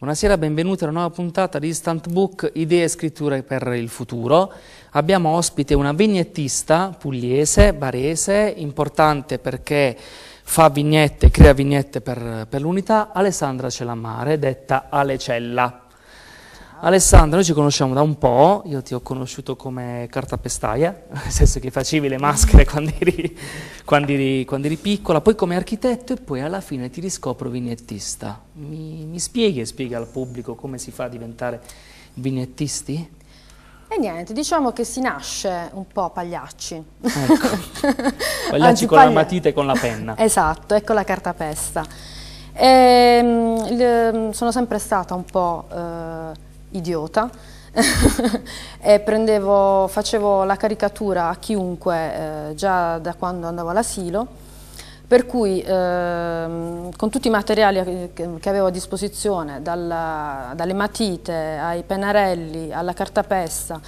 Buonasera, benvenuti alla nuova puntata di Instant Book Idee e scritture per il futuro. Abbiamo ospite una vignettista pugliese, barese, importante perché fa vignette, crea vignette per, per l'unità, Alessandra Celamare, detta Alecella. Alessandra, noi ci conosciamo da un po', io ti ho conosciuto come cartapestaia, nel senso che facevi le maschere quando eri, quando eri, quando eri piccola, poi come architetto e poi alla fine ti riscopro vignettista. Mi, mi spieghi e spiega al pubblico come si fa a diventare vignettisti? E niente, diciamo che si nasce un po' pagliacci. Ecco. Pagliacci Anzi, con pagli... la matita e con la penna. esatto, e con la cartapesta. E, ehm, sono sempre stata un po' eh, idiota, e prendevo, facevo la caricatura a chiunque eh, già da quando andavo all'asilo, per cui eh, con tutti i materiali che, che avevo a disposizione, dalla, dalle matite ai pennarelli, alla cartapesta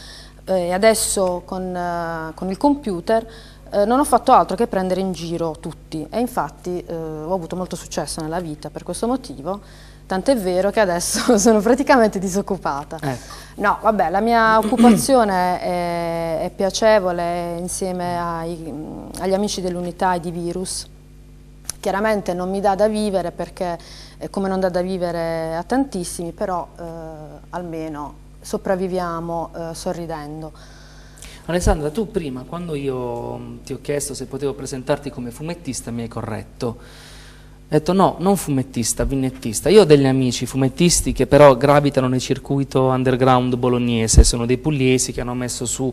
eh, e adesso con, eh, con il computer, eh, non ho fatto altro che prendere in giro tutti e infatti eh, ho avuto molto successo nella vita per questo motivo tant'è vero che adesso sono praticamente disoccupata. Ecco. No, vabbè, la mia occupazione è, è piacevole insieme ai, mm, agli amici dell'unità e di Virus. Chiaramente non mi dà da vivere perché, eh, come non dà da vivere a tantissimi, però eh, almeno sopravviviamo eh, sorridendo. Alessandra, tu prima, quando io mm, ti ho chiesto se potevo presentarti come fumettista, mi hai corretto. Ho detto no, non fumettista, vignettista. Io ho degli amici fumettisti che però gravitano nel circuito underground bolognese, sono dei pugliesi che hanno messo su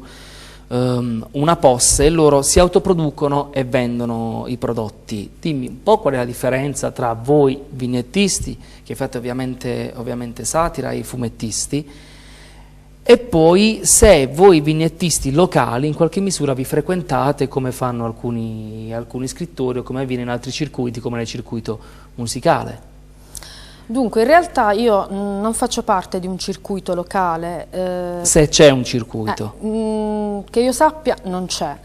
um, una posse e loro si autoproducono e vendono i prodotti. Dimmi un po' qual è la differenza tra voi vignettisti, che fate ovviamente, ovviamente satira, e i fumettisti, e poi se voi vignettisti locali in qualche misura vi frequentate come fanno alcuni, alcuni scrittori o come avviene in altri circuiti come nel circuito musicale. Dunque, in realtà io mm, non faccio parte di un circuito locale. Eh, se c'è un circuito. Eh, mh, mm, che io sappia non c'è.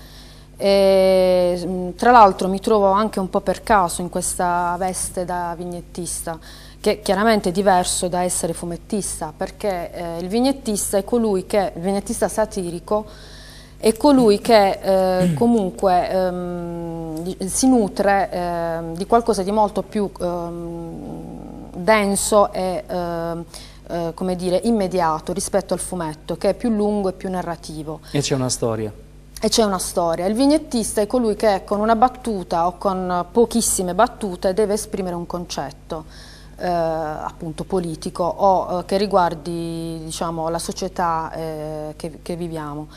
Mm, tra l'altro mi trovo anche un po' per caso in questa veste da vignettista che chiaramente è diverso da essere fumettista, perché eh, il vignettista è colui che, il vignettista satirico, è colui che eh, mm. comunque ehm, si nutre ehm, di qualcosa di molto più ehm, denso e ehm, eh, come dire, immediato rispetto al fumetto, che è più lungo e più narrativo. E c'è una storia. E c'è una storia. Il vignettista è colui che con una battuta o con pochissime battute deve esprimere un concetto eh, appunto politico o eh, che riguardi diciamo, la società eh, che, che, viviamo.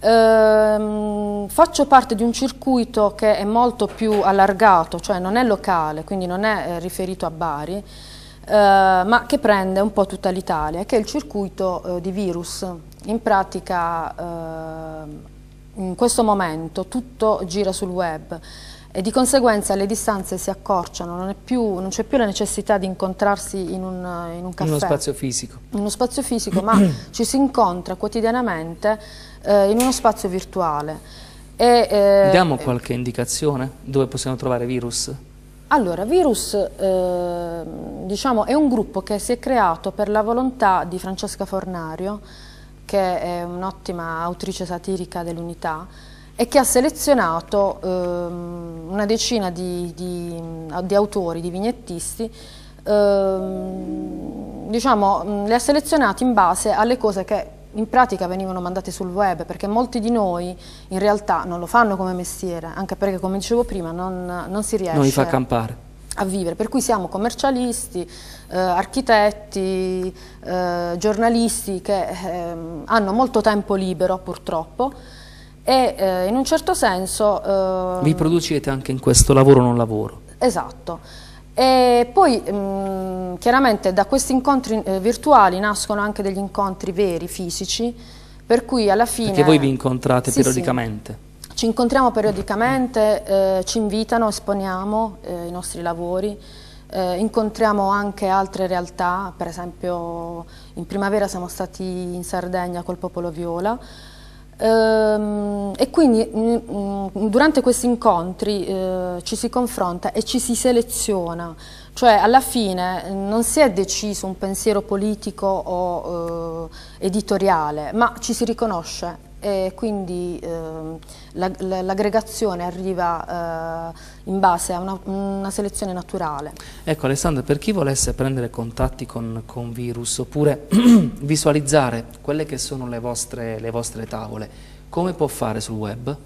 Ehm, faccio parte di un circuito che è molto più allargato, cioè non è locale, quindi non è eh, riferito a Bari, eh, ma che prende un po' tutta l'Italia, che è il circuito eh, di virus. In pratica ehm, in questo momento tutto gira sul web e di conseguenza le distanze si accorciano, non, c'è più, più la necessità di incontrarsi in un, in un caffè. In uno spazio fisico. In uno spazio fisico, ma ci si incontra quotidianamente eh, in uno spazio virtuale. E, eh, Diamo qualche indicazione dove possiamo trovare virus? Allora, Virus eh, diciamo, è un gruppo che si è creato per la volontà di Francesca Fornario, che è un'ottima autrice satirica dell'unità, e che ha selezionato ehm, una decina di, di, di, autori, di vignettisti, ehm, diciamo, li ha selezionati in base alle cose che in pratica venivano mandate sul web, perché molti di noi in realtà non lo fanno come mestiere, anche perché come dicevo prima non, non si riesce... Non li fa campare a vivere, per cui siamo commercialisti, eh, architetti, eh, giornalisti che eh, hanno molto tempo libero purtroppo e eh, in un certo senso... Eh, Vi producete anche in questo lavoro non lavoro. Esatto. E poi mh, mm, chiaramente da questi incontri eh, virtuali nascono anche degli incontri veri, fisici, per cui alla fine... Perché voi vi incontrate sì, periodicamente? Sì. Ci incontriamo periodicamente, eh, ci invitano, esponiamo eh, i nostri lavori, eh, incontriamo anche altre realtà, per esempio in primavera siamo stati in Sardegna col Popolo Viola, Ehm, e quindi mm, mm, durante questi incontri eh, ci si confronta e ci si seleziona, cioè alla fine mm, non si è deciso un pensiero politico o eh, editoriale, ma ci si riconosce e quindi eh, l'aggregazione arriva eh, in base a una, una, selezione naturale. Ecco Alessandra, per chi volesse prendere contatti con, con virus oppure visualizzare quelle che sono le vostre, le vostre tavole, come può fare sul web?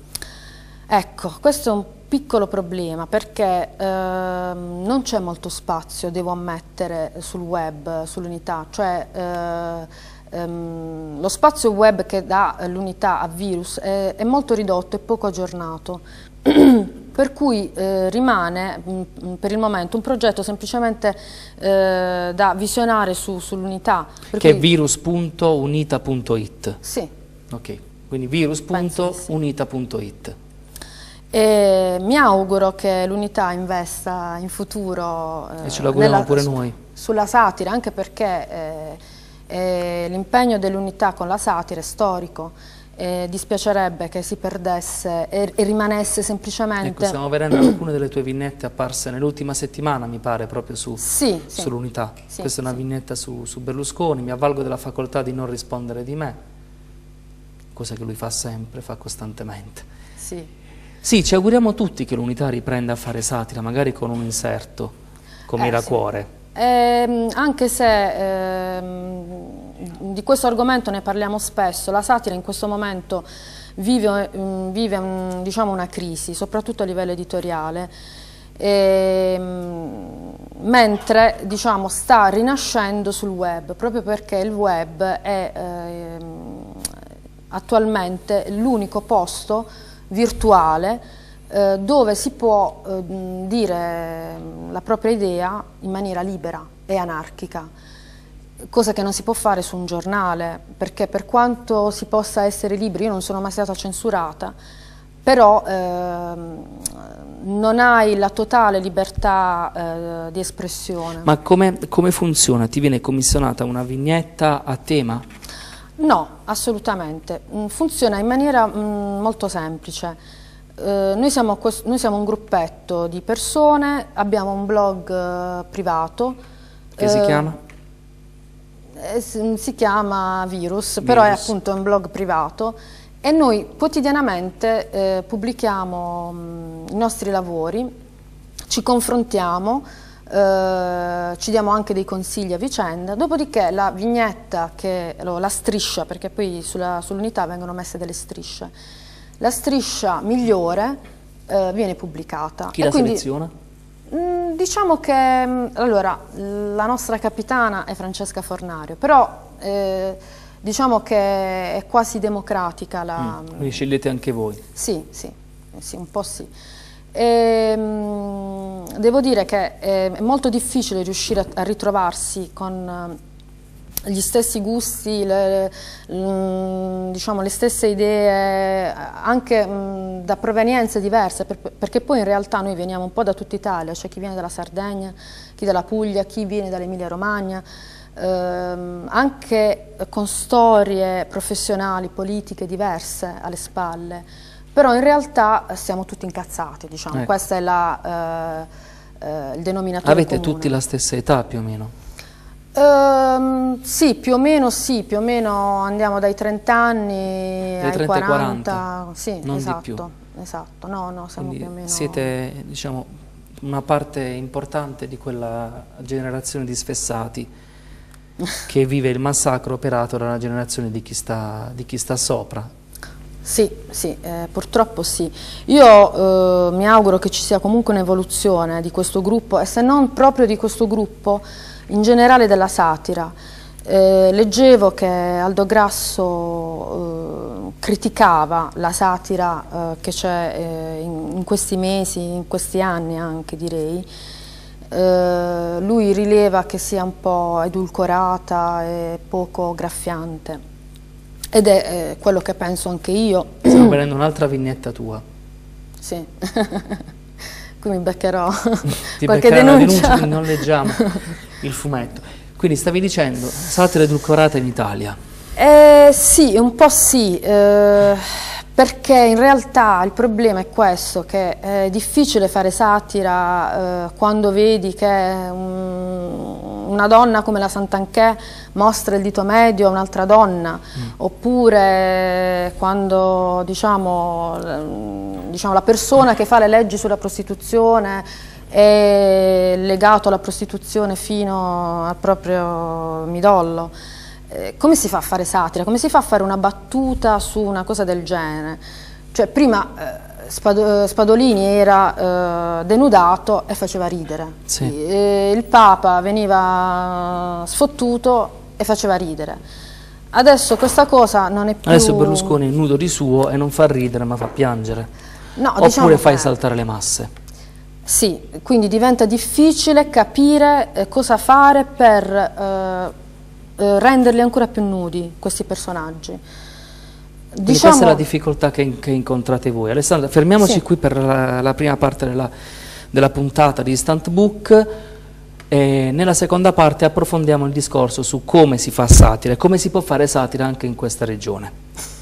Ecco, questo è un piccolo problema perché ehm, non c'è molto spazio, devo ammettere, sul web, sull'unità, cioè eh, Ehm, lo spazio web che dà l'unità a virus è, è molto ridotto e poco aggiornato, per cui eh, rimane mh, mm, mm, per il momento un progetto semplicemente eh, da visionare su, sull'unità. Che cui... è virus.unita.it? Sì. Ok, quindi virus.unita.it. E mi auguro che l'unità investa in futuro eh, e ce l'auguriamo eh, pure noi. sulla satira, anche perché eh, eh, L'impegno dell'unità con la satira è storico, eh, dispiacerebbe che si perdesse e, e rimanesse semplicemente... Ecco, stiamo vedendo alcune delle tue vignette apparse nell'ultima settimana, mi pare, proprio su, sì, sull'unità. Sì, Questa è una vignetta su, su Berlusconi, mi avvalgo della facoltà di non rispondere di me, cosa che lui fa sempre, fa costantemente. Sì. Sì, ci auguriamo tutti che l'unità riprenda a fare satira, magari con un inserto, come eh, Miracuore. Sì. Eh, anche se eh, di questo argomento ne parliamo spesso, la satira in questo momento vive, mm, vive mm, diciamo, una crisi, soprattutto a livello editoriale, eh, mentre diciamo, sta rinascendo sul web, proprio perché il web è ehm, attualmente l'unico posto virtuale eh, dove si può eh, dire mm, la propria idea in maniera libera e anarchica, cosa che non si può fare su un giornale, perché per quanto si possa essere libri, io non sono mai stata censurata, però ehm, non hai la totale libertà eh, di espressione. Ma come, come, funziona? Ti viene commissionata una vignetta a tema? No, assolutamente. Mm, funziona in maniera mh, mm, molto semplice. Eh, noi, siamo noi, siamo un gruppetto di persone, abbiamo un blog eh, privato. Che si eh, chiama? Eh, si, si chiama Virus, Virus, però è appunto un blog privato e noi quotidianamente pubblichiamo mh, mm, i nostri lavori, ci confrontiamo, Uh, ci diamo anche dei consigli a vicenda, dopodiché la vignetta, che, la striscia, perché poi sull'unità sull vengono messe delle strisce, la striscia migliore eh, viene pubblicata. Chi e la quindi, seleziona? Mm, diciamo che mm, allora, la nostra capitana è Francesca Fornario, però eh, diciamo che è quasi democratica. La, mm, mm quindi scegliete anche voi? Sì, sì, sì un po' sì. E, ehm, devo dire che eh, è molto difficile riuscire a ritrovarsi con gli stessi gusti, le, le, mm, diciamo, le stesse idee anche mh, mm, da provenienze diverse, per, perché poi in realtà noi veniamo un po' da tutta Italia, c'è cioè chi viene dalla Sardegna, chi dalla Puglia, chi viene dall'Emilia Romagna, ehm, anche con storie professionali, politiche diverse alle spalle, però in realtà siamo tutti incazzati, diciamo, ecco. questo è la, eh, eh, il denominatore Avete comune. tutti la stessa età più o meno? Uh, sì, più o meno sì, più o meno andiamo dai 30 anni dai ai 30 40, 40 sì, non esatto, di più. Esatto, esatto, no, no, siamo Quindi più o meno... Siete, diciamo, una parte importante di quella generazione di sfessati che vive il massacro operato dalla generazione di chi sta, di chi sta sopra. Sì, sì eh, purtroppo sì. Io eh, mi auguro che ci sia comunque un'evoluzione di questo gruppo e se non proprio di questo gruppo, in generale della satira eh, leggevo che Aldo Grasso eh, criticava la satira eh, che c'è eh, in, in, questi mesi, in questi anni anche direi. Eh, lui rileva che sia un po' edulcorata e poco graffiante ed è eh, quello che penso anche io. Stiamo prendendo un'altra vignetta tua. Sì. Qui mi beccherò Ti qualche beccherò denuncia. denuncia non leggiamo il fumetto. Quindi stavi dicendo, satira edulcorata in Italia? Eh, sì, un po' sì, eh, perché in realtà il problema è questo, che è difficile fare satira eh, quando vedi che un, una donna come la Sant'Anchè mostra il dito medio a un'altra donna, mm. oppure quando diciamo, diciamo, la persona che fa le leggi sulla prostituzione è legato alla prostituzione fino al proprio midollo. Eh, come si fa a fare satira? Come si fa a fare una battuta su una cosa del genere? Cioè, prima eh, eh, Spadolini era denudato e faceva ridere. Sì. il Papa veniva sfottuto e faceva ridere. Adesso questa cosa non è più... Adesso Berlusconi è nudo di suo e non fa ridere ma fa piangere. No, Oppure diciamo fai che... saltare le masse. Sì, quindi diventa difficile capire eh, cosa fare per eh, eh, renderli ancora più nudi, questi personaggi. Diciamo... Questa è la difficoltà che, che incontrate voi. Alessandra, fermiamoci sì. qui per la, la prima parte della, della, puntata di Instant Book e nella seconda parte approfondiamo il discorso su come si fa satira e come si può fare satira anche in questa regione.